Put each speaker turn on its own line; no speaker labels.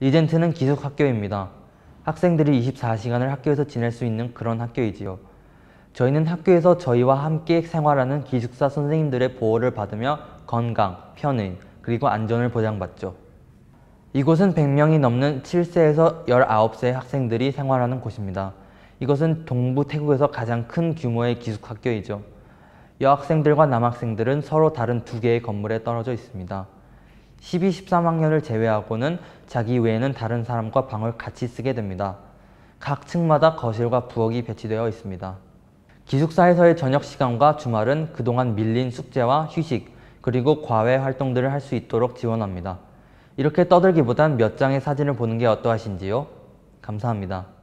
리젠트는 기숙 학교입니다. 학생들이 24시간을 학교에서 지낼 수 있는 그런 학교이지요. 저희는 학교에서 저희와 함께 생활하는 기숙사 선생님들의 보호를 받으며 건강, 편의, 그리고 안전을 보장받죠. 이곳은 100명이 넘는 7세에서 19세 학생들이 생활하는 곳입니다. 이것은 동부 태국에서 가장 큰 규모의 기숙학교이죠. 여학생들과 남학생들은 서로 다른 두 개의 건물에 떨어져 있습니다. 12, 13학년을 제외하고는 자기 외에는 다른 사람과 방을 같이 쓰게 됩니다. 각 층마다 거실과 부엌이 배치되어 있습니다. 기숙사에서의 저녁 시간과 주말은 그동안 밀린 숙제와 휴식, 그리고 과외 활동들을 할 수 있도록 지원합니다. 이렇게 떠들기보단 몇 장의 사진을 보는 게 어떠하신지요? 감사합니다.